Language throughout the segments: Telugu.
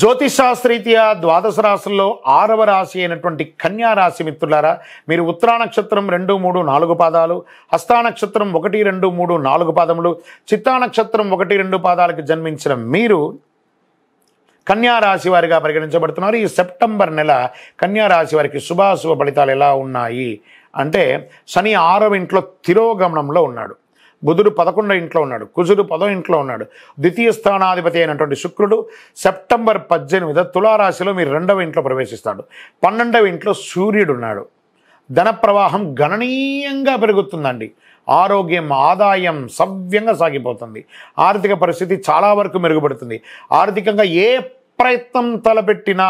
జ్యోతిషాస్త్రీత్యా ద్వాదశ రాశుల్లో ఆరవ రాశి అయినటువంటి కన్యా రాశి మిత్రులారా మీరు ఉత్తరా నక్షత్రం రెండు మూడు నాలుగు పాదాలు హస్తా నక్షత్రం ఒకటి రెండు మూడు నాలుగు పాదములు చిత్తా నక్షత్రం ఒకటి రెండు పాదాలకు జన్మించిన మీరు కన్యారాశి వారిగా పరిగణించబడుతున్నారు ఈ సెప్టెంబర్ నెల కన్యారాశి వారికి శుభాశుభ ఫలితాలు ఎలా ఉన్నాయి అంటే శని ఆరవ ఇంట్లో తిరోగమనంలో ఉన్నాడు బుధుడు పదకొండో ఇంట్లో ఉన్నాడు కుజుడు పదో ఇంట్లో ఉన్నాడు ద్వితీయ స్థానాధిపతి అయినటువంటి శుక్రుడు సెప్టెంబర్ పద్దెనిమిది తులారాశిలో మీరు రెండవ ఇంట్లో ప్రవేశిస్తాడు పన్నెండవ ఇంట్లో సూర్యుడు ఉన్నాడు ధన ప్రవాహం గణనీయంగా పెరుగుతుందండి ఆరోగ్యం ఆదాయం సవ్యంగా సాగిపోతుంది ఆర్థిక పరిస్థితి చాలా వరకు మెరుగుపడుతుంది ఆర్థికంగా ఏ ప్రయత్నం తలపెట్టినా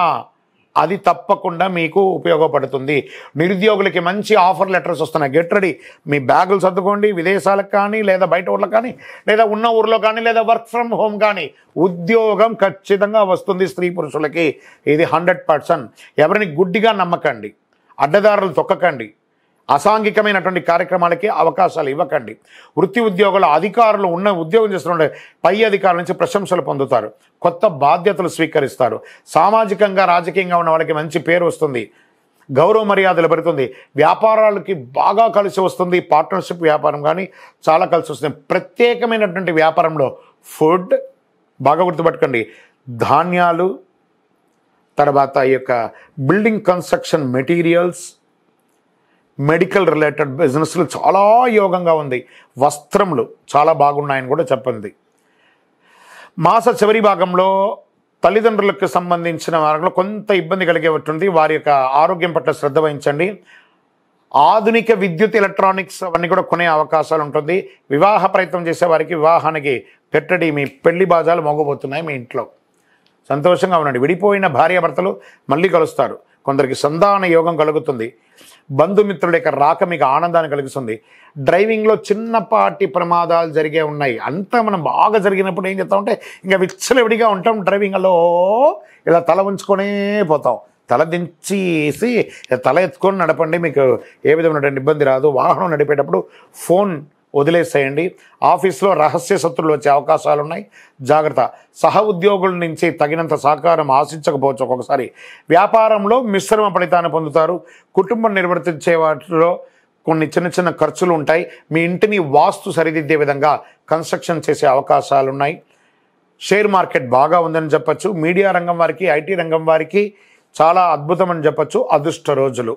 అది తప్పకుండా మీకు ఉపయోగపడుతుంది నిరుద్యోగులకి మంచి ఆఫర్ లెటర్స్ వస్తున్నాయి గెట్ రెడీ మీ బ్యాగులు సర్దుకోండి విదేశాలకు కానీ లేదా బయట ఊర్లకు కానీ లేదా ఉన్న ఊర్లో కానీ లేదా వర్క్ ఫ్రమ్ హోమ్ కానీ ఉద్యోగం ఖచ్చితంగా వస్తుంది స్త్రీ పురుషులకి ఇది హండ్రెడ్ ఎవరిని గుడ్డిగా నమ్మకండి అడ్డదారులు తొక్కకండి అసాంఘికమైనటువంటి కార్యక్రమాలకి అవకాశాలు ఇవ్వకండి వృత్తి ఉద్యోగుల అధికారులు ఉన్న ఉద్యోగం చేస్తున్న పై అధికారుల నుంచి ప్రశంసలు పొందుతారు కొత్త బాధ్యతలు స్వీకరిస్తారు సామాజికంగా రాజకీయంగా ఉన్న వాళ్ళకి మంచి పేరు వస్తుంది గౌరవ మర్యాదలు పెడుతుంది వ్యాపారాలకి బాగా కలిసి వస్తుంది పార్ట్నర్షిప్ వ్యాపారం కానీ చాలా కలిసి వస్తుంది ప్రత్యేకమైనటువంటి వ్యాపారంలో ఫుడ్ బాగా గుర్తుపెట్టుకోండి ధాన్యాలు తర్వాత ఈ యొక్క building construction materials medical related బిజినెస్లు చాలా యోగంగా ఉంది వస్త్రములు చాలా బాగున్నాయని కూడా చెప్పింది మాస చివరి భాగంలో తల్లిదండ్రులకు సంబంధించిన వారిలో కొంత ఇబ్బంది కలిగేటట్టుంది వారి యొక్క ఆరోగ్యం పట్ల శ్రద్ధ వహించండి ఆధునిక విద్యుత్ ఎలక్ట్రానిక్స్ అవన్నీ కూడా కొనే అవకాశాలు ఉంటుంది వివాహ ప్రయత్నం చేసే వారికి వివాహానికి పెట్టడి మీ పెళ్లి బాజాలు మోగబోతున్నాయి మీ ఇంట్లో సంతోషంగా ఉండండి విడిపోయిన భార్యాభర్తలు మళ్ళీ కలుస్తారు కొందరికి సంధాన యోగం కలుగుతుంది బంధుమిత్రుల యొక్క రాక మీకు ఆనందాన్ని కలిగిస్తుంది డ్రైవింగ్లో చిన్నపాటి ప్రమాదాలు జరిగే ఉన్నాయి అంతా మనం బాగా జరిగినప్పుడు ఏం అంటే ఇంకా విచ్చలవిడిగా ఉంటాం డ్రైవింగ్లో ఇలా తల ఉంచుకొనే పోతాం తల దించేసి తల ఎత్తుకొని నడపండి మీకు ఏ విధమైనటువంటి ఇబ్బంది రాదు వాహనం నడిపేటప్పుడు ఫోన్ వదిలేసేయండి ఆఫీస్లో రహస్య శత్రులు వచ్చే అవకాశాలు ఉన్నాయి జాగ్రత్త సహ ఉద్యోగుల నుంచి తగినంత సహకారం ఆశించకపోవచ్చు ఒక్కొక్కసారి వ్యాపారంలో మిశ్రమ ఫలితాన్ని పొందుతారు కుటుంబం నిర్వర్తించే వాటిలో కొన్ని చిన్న చిన్న ఖర్చులు ఉంటాయి మీ ఇంటిని వాస్తు సరిదిద్దే విధంగా కన్స్ట్రక్షన్ చేసే అవకాశాలు ఉన్నాయి షేర్ మార్కెట్ బాగా ఉందని చెప్పచ్చు మీడియా రంగం వారికి ఐటీ రంగం వారికి చాలా అద్భుతం అని చెప్పచ్చు అదృష్ట రోజులు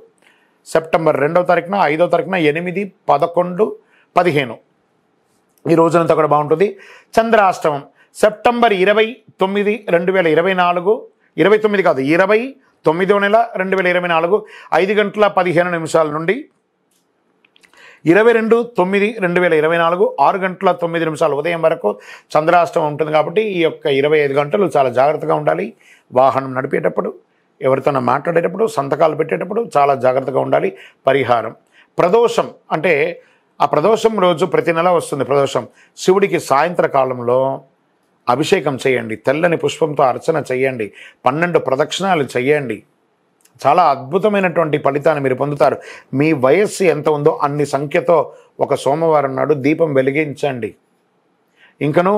సెప్టెంబర్ రెండో తారీఖున ఐదో తారీఖున ఎనిమిది పదకొండు పదిహేను ఈ రోజునంతా కూడా బాగుంటుంది చంద్రాష్టమం సెప్టెంబర్ ఇరవై తొమ్మిది రెండు వేల ఇరవై నాలుగు ఇరవై తొమ్మిది కాదు ఇరవై తొమ్మిదో నెల రెండు వేల ఇరవై నాలుగు ఐదు గంటల పదిహేను నిమిషాల నుండి ఇరవై రెండు తొమ్మిది రెండు వేల ఇరవై నాలుగు ఆరు గంటల తొమ్మిది నిమిషాలు ఉదయం వరకు చంద్రాష్టమం ఉంటుంది కాబట్టి ఈ యొక్క ఇరవై ఐదు గంటలు చాలా జాగ్రత్తగా ఉండాలి వాహనం నడిపేటప్పుడు ఎవరితోనో మాట్లాడేటప్పుడు సంతకాలు పెట్టేటప్పుడు చాలా జాగ్రత్తగా ఉండాలి పరిహారం ప్రదోషం అంటే ఆ ప్రదోషం రోజు ప్రతి నెల వస్తుంది ప్రదోషం శివుడికి సాయంత్రకాలంలో అభిషేకం చేయండి తెల్లని పుష్పంతో అర్చన చేయండి పన్నెండు ప్రదక్షిణాలు చేయండి చాలా అద్భుతమైనటువంటి ఫలితాన్ని మీరు పొందుతారు మీ వయస్సు ఎంత ఉందో అన్ని సంఖ్యతో ఒక సోమవారం నాడు దీపం వెలిగించండి ఇంకను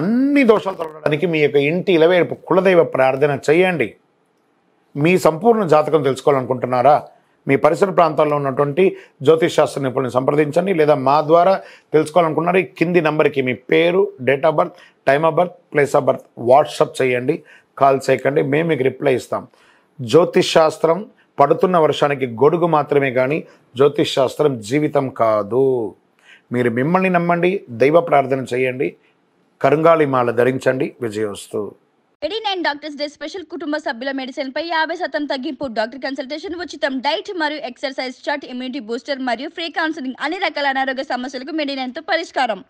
అన్ని దోషాలు తొలగడానికి మీ యొక్క ఇంటి ఇలవేపు కులదైవ ప్రార్థన చేయండి మీ సంపూర్ణ జాతకం తెలుసుకోవాలనుకుంటున్నారా మీ పరిసర ప్రాంతాల్లో ఉన్నటువంటి జ్యోతిష్ శాస్త్ర నిపుణులను సంప్రదించండి లేదా మా ద్వారా తెలుసుకోవాలనుకున్నారు ఈ కింది నెంబర్కి మీ పేరు date of birth time of birth place of birth WhatsApp చేయండి కాల్ చేయకండి మేము మీకు రిప్లై ఇస్తాం జ్యోతిష్ శాస్త్రం పడుతున్న వర్షానికి గొడుగు మాత్రమే కానీ జ్యోతిష్ శాస్త్రం జీవితం కాదు మీరు మిమ్మల్ని నమ్మండి దైవ ప్రార్థన చేయండి కరుంగాళి మాల ధరించండి విజయోస్తు ఎడీ నైన్ డాక్టర్స్ డే స్పెషల్ కుటుంబ సభ్యుల మెడిసిన్ పై యాభై శాతం తగ్గింపు డాక్టర్ కన్సల్టేషన్ ఉచితం డైట్ మరియు ఎక్సర్సైజ్ చార్ట్ ఇమ్యూనిటీ బూస్టర్ మరియు ఫ్రీ కౌన్సిలింగ్ అన్ని రకాల అనారోగ్య సమస్యలకు మెడినైన్తో పరిష్కారం